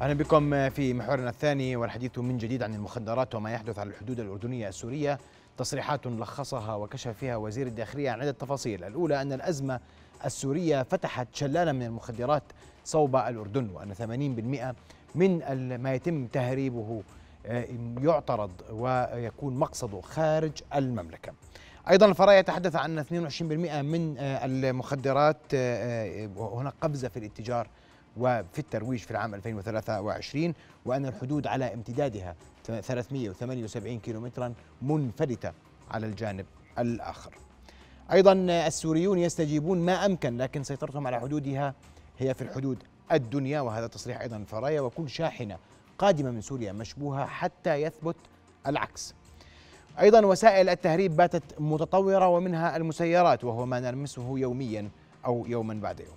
اهلا بكم في محورنا الثاني والحديث من جديد عن المخدرات وما يحدث على الحدود الاردنيه السوريه تصريحات لخصها وكشف فيها وزير الداخليه عن عده تفاصيل الاولى ان الازمه السوريه فتحت شلالا من المخدرات صوب الاردن وان 80% من ما يتم تهريبه آه، يعترض ويكون مقصده خارج المملكه ايضا الفراي يتحدث عن 22% من آه، المخدرات آه، هناك قفزه في الاتجار وفي الترويج في العام 2023 وأن الحدود على امتدادها 378 كيلومترا منفلتة على الجانب الآخر أيضا السوريون يستجيبون ما أمكن لكن سيطرتهم على حدودها هي في الحدود الدنيا وهذا تصريح أيضا فرايا وكل شاحنة قادمة من سوريا مشبوهة حتى يثبت العكس أيضا وسائل التهريب باتت متطورة ومنها المسيرات وهو ما نلمسه يوميا أو يوما بعد يوم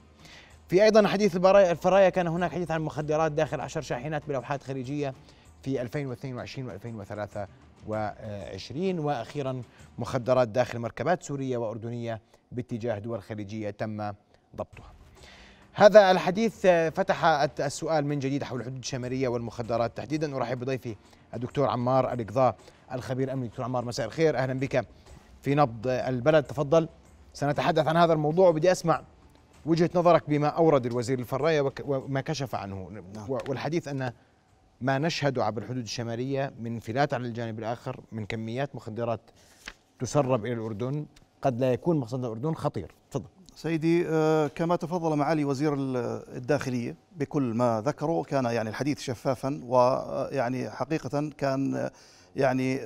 في أيضا حديث الفرايا كان هناك حديث عن مخدرات داخل عشر شاحنات بلوحات خليجية في 2022 و2023 وأخيرا مخدرات داخل مركبات سورية وأردنية باتجاه دول خليجية تم ضبطها هذا الحديث آه، فتح السؤال من جديد حول الحدود الشمالية والمخدرات تحديدا أرحب بضيفي الدكتور عمار الإقضاء الخبير الامني دكتور عمار مساء الخير أهلا بك في نبض البلد تفضل سنتحدث عن هذا الموضوع وبدي أسمع وجهه نظرك بما اورد الوزير الفرايه وما كشف عنه نعم. والحديث ان ما نشهد عبر الحدود الشماليه من انفلات على الجانب الاخر من كميات مخدرات تسرب الى الاردن قد لا يكون مقصد الاردن خطير تفضل سيدي آه، كما تفضل معالي وزير الداخليه بكل ما ذكره كان يعني الحديث شفافا ويعني آه، حقيقه كان آه، يعني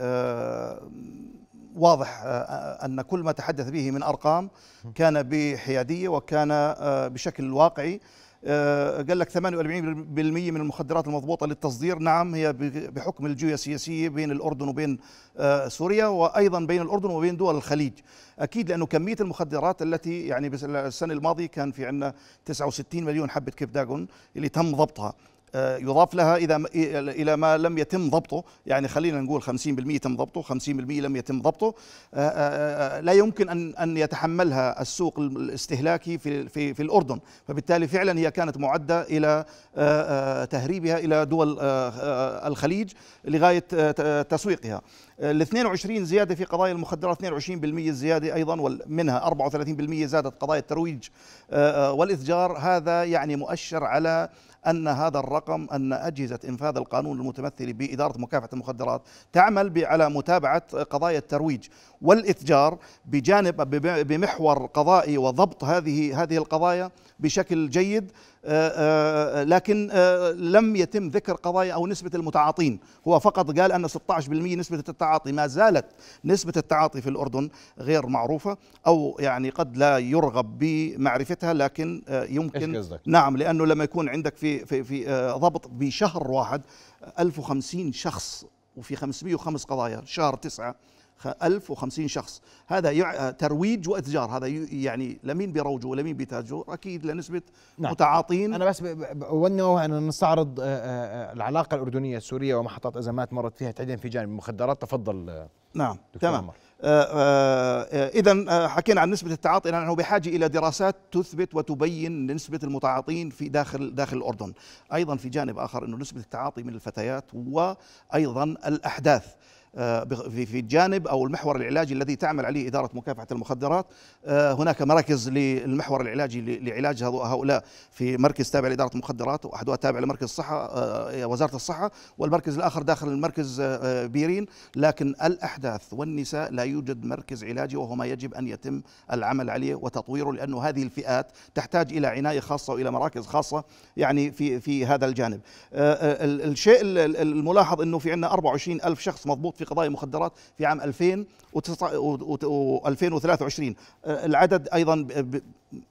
واضح آه، آه، أن كل ما تحدث به من أرقام كان بحيادية وكان آه، بشكل واقعي قال لك 48% من المخدرات المضبوطة للتصدير نعم هي بحكم الجيوسياسية السياسية بين الأردن وبين سوريا وأيضا بين الأردن وبين دول الخليج أكيد لأنه كمية المخدرات التي يعني السنة الماضية كان في عندنا 69 مليون حبة كيف داغون اللي تم ضبطها آه، يضاف لها اذا الى ما لم يتم ضبطه يعني خلينا نقول 50% تم ضبطه 50% لم يتم ضبطه آه، آه، لا يمكن ان ان يتحملها السوق الاستهلاكي في في في الاردن فبالتالي فعلا هي كانت معده الى تهريبها الى دول الخليج لغايه تسويقها ال 22 زياده في قضايا المخدرات 22% زياده ايضا ومنها 34% زادت قضايا الترويج آه، آه، والاتجار هذا يعني مؤشر على ان هذا الرقم ان اجهزه انفاذ القانون المتمثله باداره مكافحه المخدرات تعمل على متابعه قضايا الترويج والاتجار بجانب بمحور قضائي وضبط هذه هذه القضايا بشكل جيد آه، لكن لم يتم ذكر قضايا او نسبه المتعاطين هو فقط قال ان 16% نسبه التعاطي ما زالت نسبة التعاطي في الأردن غير معروفة أو يعني قد لا يرغب بمعرفتها لكن آه، يمكن نعم لأنه لما يكون عندك في في في آه، ضبط بشهر واحد 1050 آه، شخص وفي 505 قضايا شهر تسعة 1050 شخص هذا ترويج واتجار هذا يعني لمين بيروجوا ولمين بيتاجوا اكيد لنسبه نعم. متعاطين انا بس بونوه ان نستعرض آه، آه، آه، العلاقه الاردنيه السوريه ومحطات ازمات مرت فيها تعدين في جانب المخدرات تفضل نعم تمام عمر. آه، آه، آه، اذا حكينا عن نسبه التعاطي لانه بحاجه الى دراسات تثبت وتبين نسبه المتعاطين في داخل داخل الاردن ايضا في جانب اخر انه نسبه التعاطي من الفتيات وايضا الاحداث في الجانب او المحور العلاجي الذي تعمل عليه اداره مكافحه المخدرات هناك مراكز للمحور العلاجي لعلاج هؤلاء في مركز تابع لاداره المخدرات واحدها تابع لمركز الصحه وزاره الصحه والمركز الاخر داخل المركز بيرين لكن الاحداث والنساء لا يوجد مركز علاجي وهو ما يجب أن يتم العمل عليه وتطويره لأن هذه الفئات تحتاج إلى عناية خاصة وإلى مراكز خاصة يعني في في هذا الجانب آه، آه، الشيء الملاحظ أنه في عندنا 24 ألف شخص مضبوط في قضايا مخدرات في عام 2000 و 2023 آه، العدد أيضا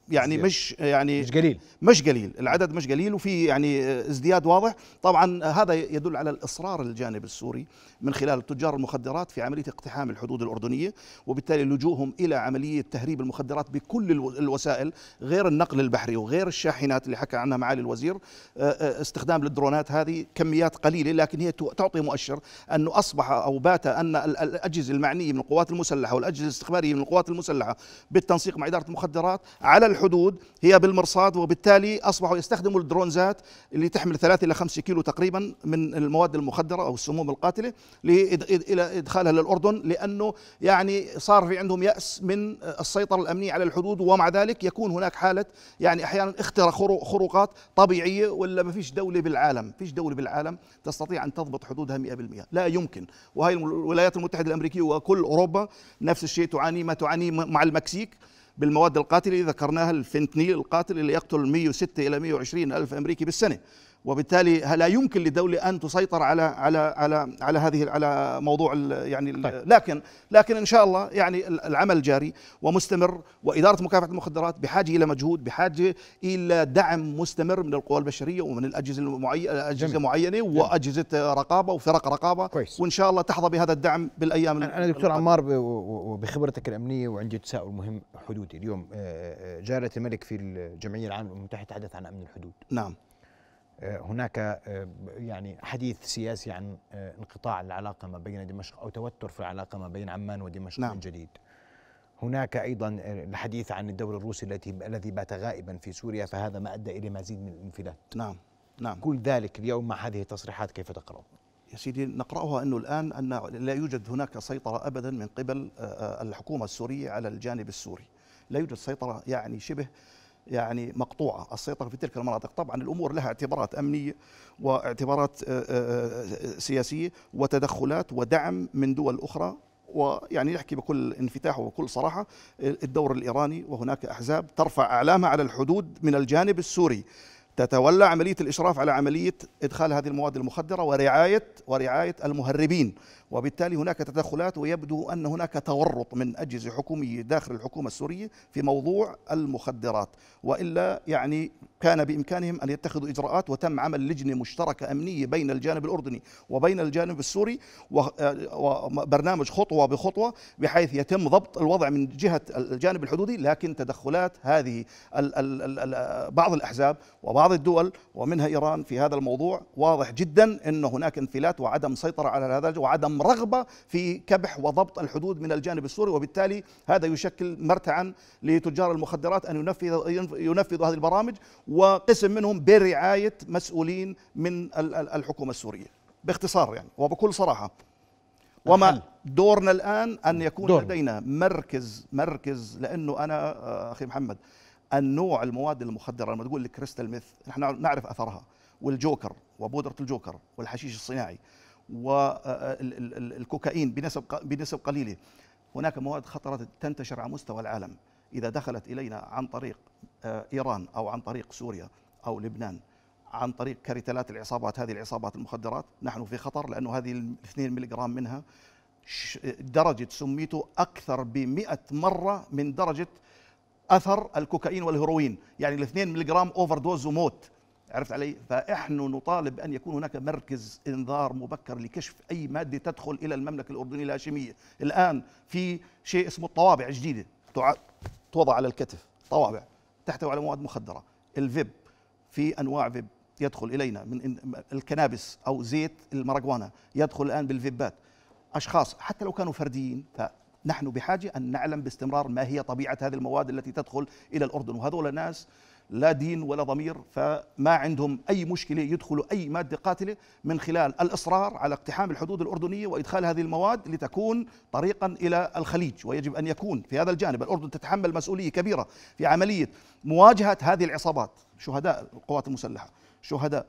يعني مش يعني مش قليل مش قليل العدد مش قليل وفي يعني ازدياد واضح طبعا هذا يدل على الاصرار الجانب السوري من خلال تجار المخدرات في عمليه اقتحام الحدود الاردنيه وبالتالي لجوءهم الى عمليه تهريب المخدرات بكل الوسائل غير النقل البحري وغير الشاحنات اللي حكى عنها معالي الوزير آه، آه، استخدام الدرونات هذه كميات قليله لكن هي تعطي مؤشر انه اصبح او بات ان الاجهزه المعنيه من القوات المسلحه والاجهزه الاستخباريه من القوات المسلحه بالتنسيق مع اداره المخدرات على الحدود هي بالمرصاد وبالتالي أصبحوا يستخدموا الدرونزات اللي تحمل 3 إلى 5 كيلو تقريبا من المواد المخدرة أو السموم القاتلة إلى إدخالها للأردن لأنه يعني صار في عندهم يأس من السيطرة الأمنية على الحدود ومع ذلك يكون هناك حالة يعني أحيانا اختراق خروقات طبيعية ولا ما فيش دولة بالعالم فيش دولة بالعالم تستطيع أن تضبط حدودها 100% لا يمكن وهي الولايات المتحدة الأمريكية وكل أوروبا نفس الشيء تعاني ما تعاني مع المكسيك بالمواد القاتله ذكرناها الفنتنيل القاتل اللي يقتل 106 الى 120 الف امريكي بالسنه وبالتالي لا يمكن للدولة أن تسيطر على على على على هذه على موضوع يعني طيب. لكن لكن إن شاء الله يعني العمل جاري ومستمر وإدارة مكافحة المخدرات بحاجة إلى مجهود بحاجة إلى دعم مستمر من القوى البشرية ومن الأجهزة المعينة أجهزة معينة وأجهزة رقابة وفرق رقابة كويس. وإن شاء الله تحظى بهذا الدعم بالأيام أنا دكتور عمار وبخبرتك الأمنية وعندي تساؤل مهم حدودي اليوم آه، آه، جارة الملك في الجمعية العامة المتحدة تحدث عن أمن الحدود نعم آه، هناك آه، يعني حديث سياسي عن آه، انقطاع العلاقة ما بين دمشق أو توتر في العلاقة ما بين عمان ودمشق نعم. من جديد هناك أيضا الحديث عن الدور الروسي التي الذي بات غائبا في سوريا فهذا ما أدى إلى مزيد من الانفلات نعم نعم كل ذلك اليوم مع هذه التصريحات كيف تقرأ؟ يا سيدي نقرأها أنه الآن أن لا يوجد هناك سيطرة أبدا من قبل الحكومة السورية على الجانب السوري لا يوجد سيطرة يعني شبه يعني مقطوعة السيطرة في تلك المناطق طبعا الأمور لها اعتبارات أمنية واعتبارات آه، آه، آه، سياسية وتدخلات ودعم من دول أخرى ويعني نحكي بكل انفتاح وبكل صراحة الدور الإيراني وهناك أحزاب ترفع أعلامها على الحدود من الجانب السوري تتولى عملية الإشراف على عملية إدخال هذه المواد المخدرة ورعاية ورعاية المهربين وبالتالي هناك تدخلات ويبدو أن هناك تورط من أجهزة حكومية داخل الحكومة السورية في موضوع المخدرات وإلا يعني كان بإمكانهم أن يتخذوا إجراءات وتم عمل لجنة مشتركة أمنية بين الجانب الأردني وبين الجانب السوري وبرنامج آه، خطوة بخطوة بحيث يتم ضبط الوضع من جهة الجانب الحدودي لكن تدخلات هذه بعض الأحزاب وبعض بعض الدول ومنها إيران في هذا الموضوع واضح جدا أن هناك انفلات وعدم سيطرة على هذا وعدم رغبة في كبح وضبط الحدود من الجانب السوري وبالتالي هذا يشكل مرتعا لتجار المخدرات أن ينفذ, ينفذوا هذه البرامج وقسم منهم برعاية مسؤولين من الحكومة السورية باختصار يعني وبكل صراحة وما دورنا الآن أن يكون دور. لدينا مركز مركز لأنه أنا آه، أخي محمد النوع المواد المخدره لما تقول الكريستال ميث نحن نعرف اثرها والجوكر وبودره الجوكر والحشيش الصناعي والكوكايين آه، آه، بنسب بنسب قليله هناك مواد خطره تنتشر على مستوى العالم اذا دخلت الينا عن طريق آه، ايران او عن طريق سوريا او لبنان عن طريق كريتلات العصابات هذه العصابات المخدرات نحن في خطر لانه هذه 2 ملغ منها درجه سميته اكثر ب 100 مره من درجه اثر الكوكايين والهيروين يعني الاثنين ملي جرام اوفر دوز وموت عرفت علي فاحنا نطالب بان يكون هناك مركز انذار مبكر لكشف اي ماده تدخل الى المملكه الاردنيه الهاشميه الان في شيء اسمه الطوابع جديده توضع على الكتف طوابع تحتوي على مواد مخدره الفيب في انواع فيب يدخل الينا من الكنابس او زيت المارجوانا يدخل الان بالفيبات اشخاص حتى لو كانوا فرديين نحن بحاجة أن نعلم باستمرار ما هي طبيعة هذه المواد التي تدخل إلى الأردن وهذول الناس لا دين ولا ضمير فما عندهم أي مشكلة يدخلوا أي مادة قاتلة من خلال الإصرار على اقتحام الحدود الأردنية وإدخال هذه المواد لتكون طريقا إلى الخليج ويجب أن يكون في هذا الجانب الأردن تتحمل مسؤولية كبيرة في عملية مواجهة هذه العصابات شهداء القوات المسلحة شهداء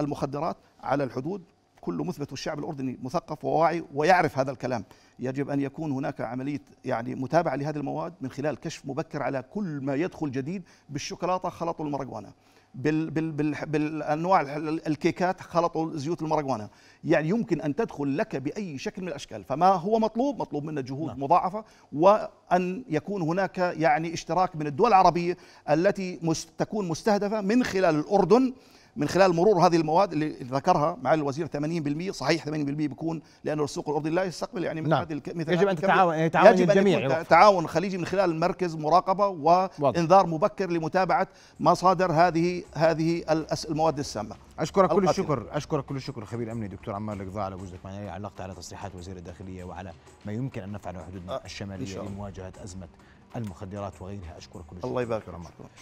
المخدرات على الحدود كله مثبت والشعب الاردني مثقف وواعي ويعرف هذا الكلام يجب ان يكون هناك عمليه يعني متابعه لهذه المواد من خلال كشف مبكر على كل ما يدخل جديد بالشوكولاته خلطوا المارجوانا بال بال بال بالانواع الكيكات خلطوا زيوت المارجوانا يعني يمكن ان تدخل لك باي شكل من الاشكال فما هو مطلوب مطلوب منا جهود نعم. مضاعفه وان يكون هناك يعني اشتراك من الدول العربيه التي تكون مستهدفه من خلال الاردن من خلال مرور هذه المواد اللي ذكرها معالي الوزير 80% صحيح 80% بيكون لانه السوق الارضي لا يستقبل يعني مثل نعم. هذه مثل يجب ان تتعاون يتعاون يعني يجب الجميع أن تعاون خليجي من خلال مركز مراقبه وانذار مبكر لمتابعه مصادر هذه هذه المواد السامه اشكرك كل الشكر اشكرك كل الشكر خبير امني دكتور عمار القضاء على وجودك معنا علقت على تصريحات وزير الداخليه وعلى ما يمكن ان نفعله حدودنا آه، الشماليه لمواجهه ازمه المخدرات وغيرها اشكرك كل الشكر الله يبارك فيك